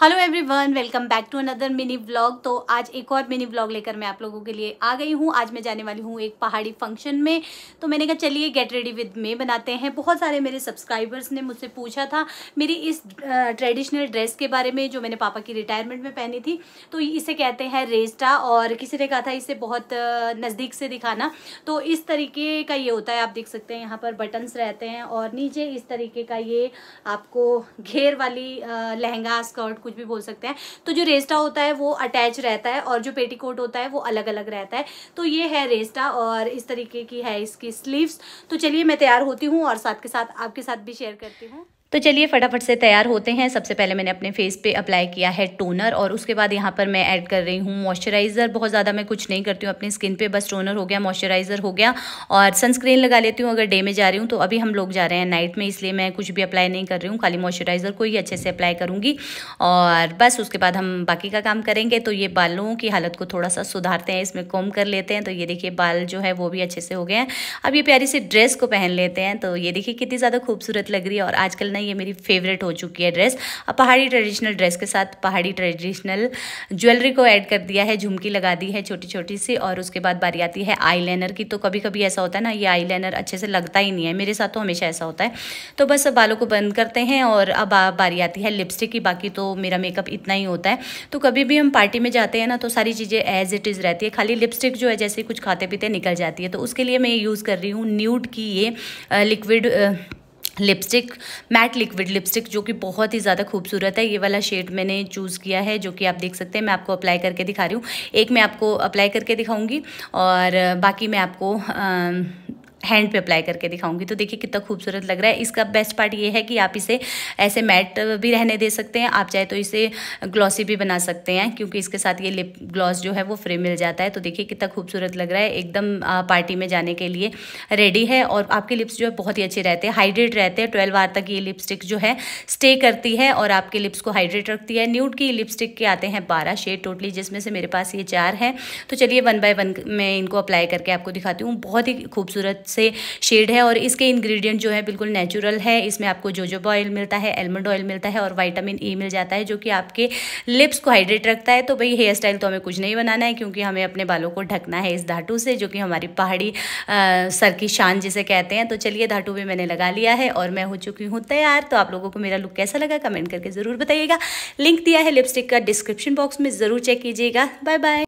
hello everyone welcome back to another mini vlog तो आज एक और मिनी व्लॉग लेकर मैं आप लोगों के लिए आ गई हूँ आज मैं जाने वाली हूँ एक पहाड़ी फंक्शन में तो मैंने कहा चलिए गेट रेडी विद मे बनाते हैं बहुत सारे मेरे सब्सक्राइबर्स ने मुझसे पूछा था मेरी इस ट्रेडिशनल ड्रेस के बारे में जो मैंने पापा की रिटायरमेंट में पहनी थी तो इसे कहते हैं रेस्टा और किसी ने कहा था इसे बहुत नज़दीक से दिखाना तो इस तरीके का ये होता है आप देख सकते हैं यहाँ पर बटन्स रहते हैं और नीचे इस तरीके का ये आपको घेर वाली लहंगा स्कर्ट कुछ भी बोल सकते हैं तो जो रेस्टा होता है वो अटैच रहता है और जो पेटीकोट होता है वो अलग अलग रहता है तो ये है रेस्टा और इस तरीके की है इसकी स्लीव्स तो चलिए मैं तैयार होती हूँ और साथ के साथ आपके साथ भी शेयर करती हूँ तो चलिए फटाफट से तैयार होते हैं सबसे पहले मैंने अपने फेस पे अप्लाई किया है टोनर और उसके बाद यहाँ पर मैं ऐड कर रही हूँ मॉइस्चराइज़र बहुत ज़्यादा मैं कुछ नहीं करती हूँ अपनी स्किन पे बस टोनर हो गया मॉइस्चराइज़र हो गया और सनस्क्रीन लगा लेती हूँ अगर डे में जा रही हूँ तो अभी हम लोग जा रहे हैं नाइट में इसलिए मैं कुछ भी अप्लाई नहीं कर रही हूँ खाली मॉइस्चराइज़र को ही अच्छे से अप्लाई करूँगी और बस उसके बाद हम बाकी का काम करेंगे तो ये बालों की हालत को थोड़ा सा सुधारते हैं इसमें कॉम कर लेते हैं तो ये देखिए बाल जो है वो भी अच्छे से हो गए हैं अब ये प्यारी सी ड्रेस को पहन लेते हैं तो ये देखिए कितनी ज़्यादा खूबसूरत लग रही है और आजकल नहीं ये मेरी फेवरेट हो चुकी है ड्रेस अब पहाड़ी ट्रेडिशनल ड्रेस के साथ पहाड़ी ट्रेडिशनल ज्वेलरी को ऐड कर दिया है झुमकी लगा दी है छोटी छोटी सी और उसके बाद बारी आती है आईलाइनर की तो कभी कभी ऐसा होता है ना ये आईलाइनर अच्छे से लगता ही नहीं है मेरे साथ तो हमेशा ऐसा होता है तो बस बालों को बंद करते हैं और अब बारी आती है लिपस्टिक की बाकी तो मेरा मेकअप इतना ही होता है तो कभी भी हम पार्टी में जाते हैं ना तो सारी चीज़ें एज इट इज़ रहती है खाली लिपस्टिक जो है जैसे कुछ खाते पीते निकल जाती है तो उसके लिए मैं यूज़ कर रही हूँ न्यूड की ये liquid lipstick matte liquid lipstick जो कि बहुत ही ज़्यादा खूबसूरत है ये वाला शेड मैंने चूज़ किया है जो कि आप देख सकते हैं मैं आपको अप्लाई करके दिखा रही हूँ एक मैं आपको अप्लाई करके दिखाऊंगी और बाकी मैं आपको आ, हैंड पे अप्लाई करके दिखाऊंगी तो देखिए कितना खूबसूरत लग रहा है इसका बेस्ट पार्ट ये है कि आप इसे ऐसे मैट भी रहने दे सकते हैं आप चाहे तो इसे ग्लॉसी भी बना सकते हैं क्योंकि इसके साथ ये लिप ग्लॉस जो है वो फ्री मिल जाता है तो देखिए कितना खूबसूरत लग रहा है एकदम पार्टी में जाने के लिए रेडी है और आपके लिप्स जो है बहुत ही अच्छे रहते हैं हाइड्रेट रहते हैं ट्वेल्व आर तक ये लिपस्टिक जो है स्टे करती है और आपके लिप्स को हाइड्रेट रखती है न्यूट की लिपस्टिक के आते हैं बारह शेड टोटली जिसमें से मेरे पास ये चार हैं तो चलिए वन बाय वन मैं इनको अप्लाई करके आपको दिखाती हूँ बहुत ही खूबसूरत से शेड है और इसके इंग्रेडिएंट जो है बिल्कुल नेचुरल है इसमें आपको जोजोबा ऑयल मिलता है एलमंड ऑयल मिलता है और वाइटामिन ई e मिल जाता है जो कि आपके लिप्स को हाइड्रेट रखता है तो भाई हेयर स्टाइल तो हमें कुछ नहीं बनाना है क्योंकि हमें अपने बालों को ढकना है इस धाटू से जो कि हमारी पहाड़ी सर की शान जिसे कहते हैं तो चलिए धाटू भी मैंने लगा लिया है और मैं हो चुकी हूँ तैयार तो आप लोगों को मेरा लुक कैसा लगा कमेंट करके ज़रूर बताइएगा लिंक दिया है लिपस्टिक का डिस्क्रिप्शन बॉक्स में ज़रूर चेक कीजिएगा बाय बाय